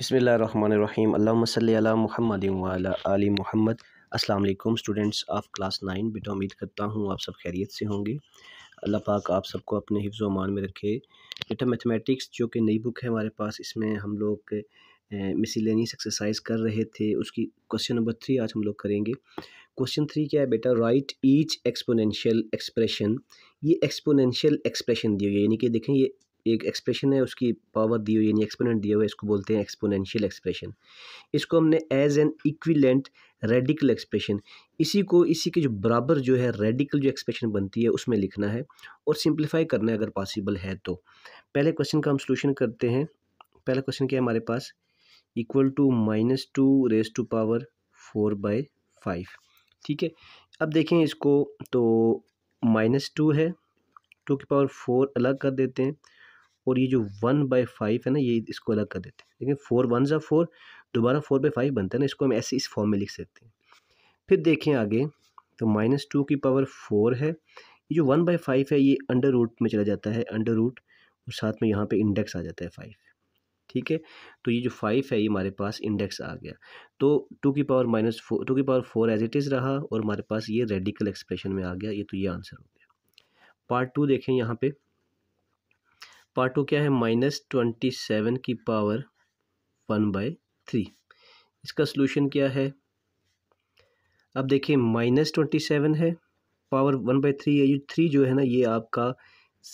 बसमीम अल्लासल महमद आली Mohammad Aslam students of class nine बेटा उम्मीद करता हूँ आप सब खैरियत से होंगे अल्लाह पाक आप सबको अपने हिफ्ज़ अमान में रखे बेटा मैथमेटिक्स जो कि नई बुक है हमारे पास इसमें हम लोग मिसिलेनियस एक्सरसाइज कर रहे थे उसकी क्वेश्चन नंबर थ्री आज हम लोग करेंगे क्वेश्चन थ्री क्या है बेटा राइट ईच एक्सपोनेंशियल एक्सप्रेशन ये एक्सपोनेंशियल एक्सप्रेशन दी हुई है यानी कि देखें ये एक एक्सप्रेशन है उसकी पावर दी हुई यानी एक्सपोनेंट दिया हुआ है इसको बोलते हैं एक्सपोनेंशियल एक्सप्रेशन इसको हमने as an equivalent radical expression इसी को इसी के जो बराबर जो है रेडिकल जो एक्सप्रेशन बनती है उसमें लिखना है और सिंप्लीफाई करना है अगर पॉसिबल है तो पहले क्वेश्चन का हम सोल्यूशन करते हैं पहला क्वेश्चन क्या है हमारे पास equal to minus two raise to power four by five ठीक है अब देखें इसको तो माइनस टू है टू की पावर फोर अलग कर देते हैं और ये जो वन बाई फाइव है ना ये इसको अलग कर देते हैं लेकिन फोर वन ज़ा फोर दोबारा फोर बाई फाइव बनता है ना इसको हम ऐसे इस फॉर्म में लिख सकते हैं फिर देखें आगे तो माइनस टू की पावर फोर है ये जो वन बाई फाइव है ये अंडर रूट में चला जाता है अंडर रूट और साथ में यहाँ पर इंडेक्स आ जाता है फाइव ठीक है तो ये जो फाइव है ये हमारे पास इंडेक्स आ गया तो टू की पावर माइनस फोर टू की power four as it is रहा और हमारे पास ये रेडिकल एक्सप्रेशन में आ गया ये तो ये आंसर हो गया पार्ट टू देखें यहाँ पे पार्ट टू क्या है माइनस ट्वेंटी सेवन की पावर वन बाय थ्री इसका सोल्यूशन क्या है अब देखिए माइनस ट्वेंटी सेवन है पावर वन बाई थ्री है ये थ्री जो है ना ये आपका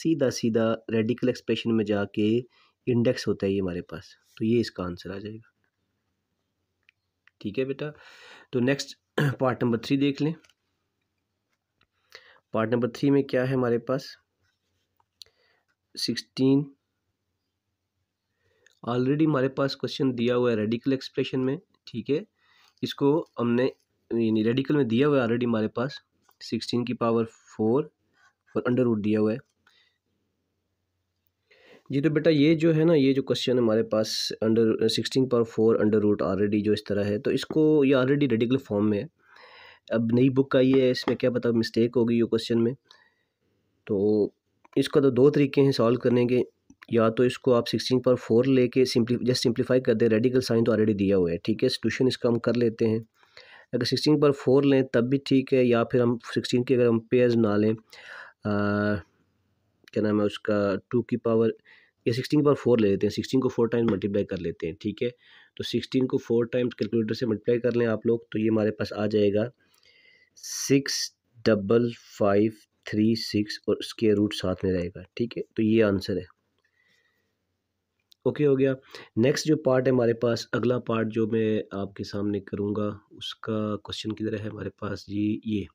सीधा सीधा रेडिकल एक्सप्रेशन में जाके इंडेक्स होता है ये हमारे पास तो ये इसका आंसर आ जाएगा ठीक है बेटा तो नेक्स्ट पार्ट नंबर थ्री देख लें पार्ट नंबर थ्री में क्या है हमारे पास सिक्सटीन ऑलरेडी हमारे पास क्वेश्चन दिया हुआ है रेडिकल एक्सप्रेशन में ठीक है इसको हमने रेडिकल में दिया हुआ है ऑलरेडी हमारे पास सिक्सटीन की पावर फोर और अंडर रूट दिया हुआ है जी तो बेटा ये जो है ना ये जो क्वेश्चन है हमारे पास under sixteen power four under root already जो इस तरह है तो इसको ये ऑलरेडी रेडिकल फॉर्म में है अब नई बुक आई है इसमें क्या पता मिस्टेक होगी ये क्वेश्चन में तो इसका तो दो तरीके हैं सॉल्व करने के या तो इसको आप सिक्सटीन पर फोर ले कर जस्ट सिंप्लीफाई कर दें रेडिकल साइन तो ऑलरेडी दिया हुआ है ठीक है सोल्यूशन इसका हम कर लेते हैं अगर सिक्सटीन पर फोर लें तब भी ठीक है या फिर हम सिक्सटीन के अगर हम पेयर्स ना लें क्या नाम है उसका टू की पावर या सिक्सटीन पर फोर ले लेते हैं सिक्सटीन को फोर टाइम्स मल्टीप्लाई कर लेते हैं ठीक है तो सिक्सटीन को फोर टाइम्स कैलकुलेटर से मल्टीप्लाई कर लें आप लोग तो ये हमारे पास आ जाएगा six double five three six और उसके रूट साथ में रहेगा ठीक है तो ये आंसर है ओके हो गया नेक्स्ट जो पार्ट है हमारे पास अगला पार्ट जो मैं आपके सामने करूँगा उसका क्वेश्चन किधर है हमारे पास जी ये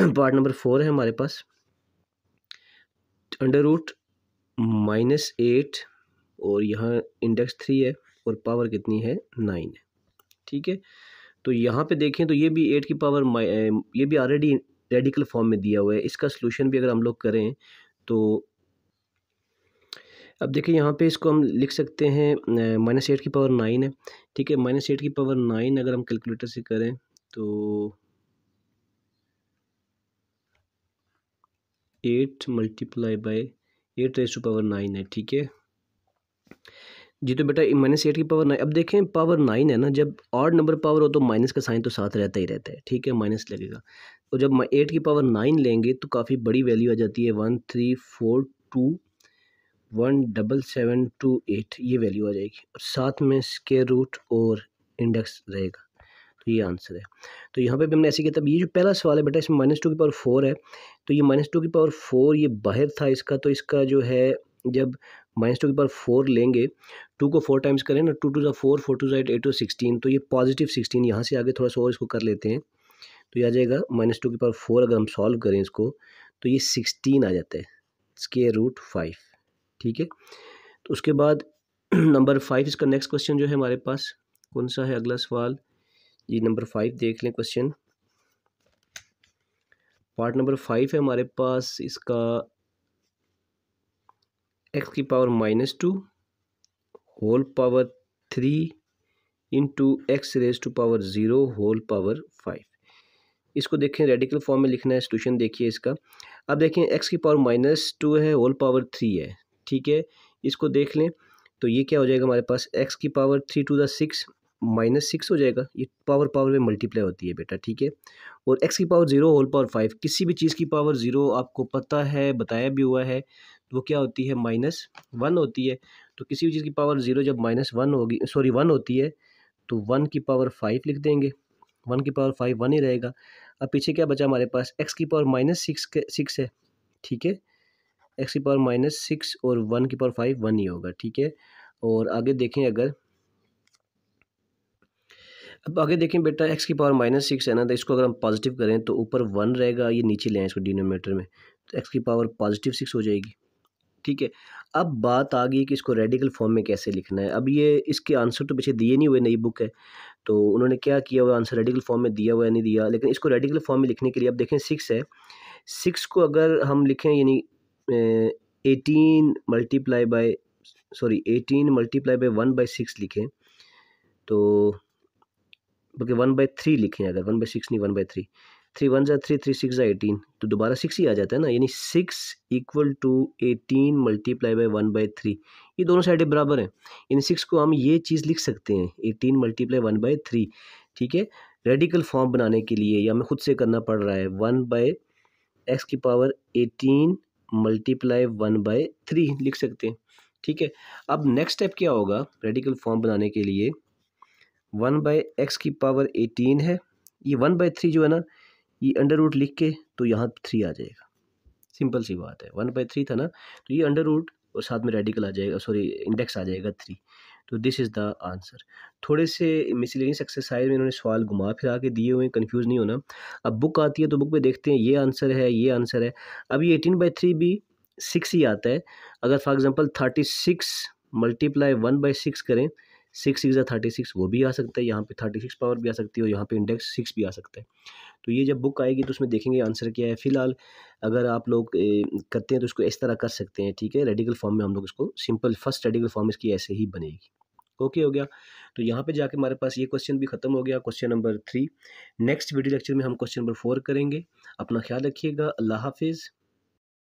पार्ट नंबर फोर है हमारे पास अंडर रूट माइनस एट और यहाँ इंडेक्स थ्री है और पावर कितनी है नाइन है ठीक है तो यहाँ पे देखें तो ये भी एट की पावर ये भी ऑलरेडी रेडिकल फॉर्म में दिया हुआ है इसका सोल्यूशन भी अगर हम लोग करें तो अब देखिए यहाँ पे इसको हम लिख सकते हैं माइनस एट की पावर नाइन है ठीक है माइनस एट की पावर नाइन अगर हम कैलकुलेटर से करें तो eight multiply by eight raise to power nine है ठीक है जी तो बेटा माइनस एट की पावर नाइन अब देखें पावर नाइन है ना जब ऑड नंबर पावर हो तो माइनस का साइन तो साथ रहता ही रहता है ठीक है माइनस लगेगा और जब एट की पावर नाइन लेंगे तो काफ़ी बड़ी वैल्यू आ जाती है one three four two one double seven two eight ये वैल्यू आ जाएगी और साथ में स्केयर रूट और इंडेक्स रहेगा तो ये आंसर है तो यहाँ पे भी हमने ऐसे किया था ये जो पहला सवाल है बेटा इसमें माइनस टू की पावर फोर है तो ये माइनस टू की पावर फोर ये बाहर था इसका तो इसका जो है जब माइनस टू के पास फोर लेंगे टू को फोर टाइम्स करें ना टू टू जो फोर फोर टू जो एट एट टू सिक्सटीन तो ये पॉजिटिव सिक्सटीन यहाँ से आगे थोड़ा सा और इसको कर लेते हैं तो ये आ जाएगा माइनस टू के पावर फोर अगर हम सॉल्व करें इसको तो ये सिक्सटीन आ जाता है इसके रूट फाइव ठीक है तो उसके बाद नंबर फाइव इसका नेक्स्ट क्वेश्चन जो है हमारे पास कौन सा है अगला सवाल जी नंबर फाइव देख लें क्वेश्चन पार्ट नंबर फाइव है हमारे पास इसका एक्स की power minus two whole power three into x raise to power zero whole power five इसको देखें रेडिकल फॉर्म में लिखना है सोल्यूशन देखिए इसका अब देखें एक्स की पावर माइनस टू है होल पावर थ्री है ठीक है इसको देख लें तो ये क्या हो जाएगा हमारे पास एक्स की power three two the six minus six हो जाएगा ये पावर पावर में मल्टीप्लाई होती है बेटा ठीक है और एक्स की power zero whole power five किसी भी चीज़ की पावर ज़ीरो आपको पता है बताया भी हुआ है वो क्या होती है माइनस वन होती है तो किसी भी चीज़ की पावर ज़ीरो जब माइनस वन होगी सॉरी वन होती है तो वन की पावर फाइव लिख देंगे वन की पावर फाइव वन ही रहेगा अब पीछे क्या बचा हमारे पास एक्स की पावर माइनस सिक्स सिक्स है ठीक है एक्स की पावर माइनस सिक्स और वन की पावर फाइव वन ही होगा ठीक है और आगे देखें अगर अब आगे देखें बेटा एक्स की पावर माइनस सिक्स है ना तो इसको अगर हम पॉजिटिव करें तो ऊपर वन रहेगा ये नीचे लें इसको डिनोमीटर में तो एक्स की पावर पॉजिटिव सिक्स हो जाएगी ठीक है अब बात आ गई कि इसको रेडिकल फॉर्म में कैसे लिखना है अब ये इसके आंसर तो पीछे दिए नहीं हुए नई बुक है तो उन्होंने क्या किया हुआ आंसर रेडिकल फॉर्म में दिया हुआ है नहीं दिया लेकिन इसको रेडिकल फॉर्म में लिखने के लिए अब देखें सिक्स है सिक्स को अगर हम लिखें यानी eighteen multiply by sorry eighteen multiply by one by six लिखें तो बल्कि वन बाई थ्री लिखें अगर वन बाई सिक्स नहीं one by three three one जै थ्री थ्री सिक्स ज़ा एटीन तो दोबारा सिक्स ही आ जाता है ना यानी six equal to eighteen multiply by one by three ये दोनों साइडें बराबर हैं इन सिक्स को हम ये चीज़ लिख सकते हैं eighteen multiply one by three ठीक है रेडिकल फॉर्म बनाने के लिए या हमें खुद से करना पड़ रहा है वन बाय एक्स की power eighteen multiply one by three लिख सकते हैं ठीक है अब नेक्स्ट स्टेप क्या होगा रेडिकल फॉर्म बनाने के लिए वन बाय एक्स की पावर एटीन है ये वन बाय थ्री जो है ना ये अंडर रूट लिख के तो यहाँ थ्री आ जाएगा सिंपल सी बात है वन बाई थ्री था ना तो ये अंडर रूट और साथ में रेडिकल आ जाएगा सॉरी इंडेक्स आ जाएगा थ्री तो दिस इज़ द आंसर थोड़े से मिसलिनियस एक्सरसाइज में इन्होंने सवाल घुमा फिरा के दिए हुए हैं कन्फ्यूज़ नहीं होना अब बुक आती है तो बुक में देखते हैं ये आंसर है ये आंसर है अब ये एटीन बाई थ्री भी सिक्स ही आता है अगर for example thirty six multiply one by six करें सिक्स सिक्स या थर्टी सिक्स वो भी आ सकता है यहाँ पे थर्टी सिक्स पावर भी आ सकती है और यहाँ पे इंडेक्स सिक्स भी आ सकता है तो ये जब बुक आएगी तो उसमें देखेंगे आंसर क्या है फिलहाल अगर आप लोग करते हैं तो उसको इस तरह कर सकते हैं ठीक है रेडिकल फॉर्म में हम लोग इसको सिंपल फर्स्ट रेडिकल फॉर्म इसकी ऐसे ही बनेगी ओके हो गया तो यहाँ पे जाके हमारे पास ये क्वेश्चन भी खत्म हो गया question number three next video lecture में हम क्वेश्चन नंबर फोर करेंगे अपना ख्याल रखिएगा अल्लाह हाफिज़